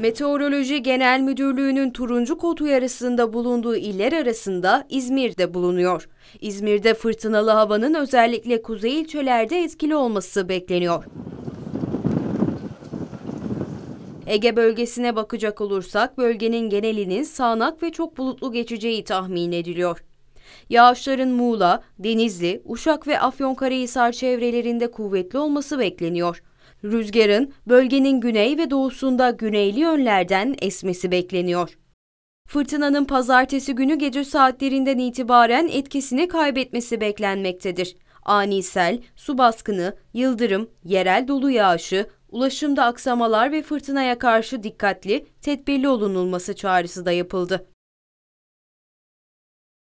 Meteoroloji Genel Müdürlüğü'nün turuncu kod uyarısında bulunduğu iller arasında İzmir de bulunuyor. İzmir'de fırtınalı havanın özellikle kuzey ilçelerde etkili olması bekleniyor. Ege bölgesine bakacak olursak bölgenin genelinin sağanak ve çok bulutlu geçeceği tahmin ediliyor. Yağışların Muğla, Denizli, Uşak ve Afyonkarahisar çevrelerinde kuvvetli olması bekleniyor. Rüzgarın bölgenin güney ve doğusunda güneyli yönlerden esmesi bekleniyor. Fırtınanın pazartesi günü gece saatlerinden itibaren etkisini kaybetmesi beklenmektedir. Ani sel, su baskını, yıldırım, yerel dolu yağışı, ulaşımda aksamalar ve fırtınaya karşı dikkatli, tedbirli olunulması çağrısı da yapıldı.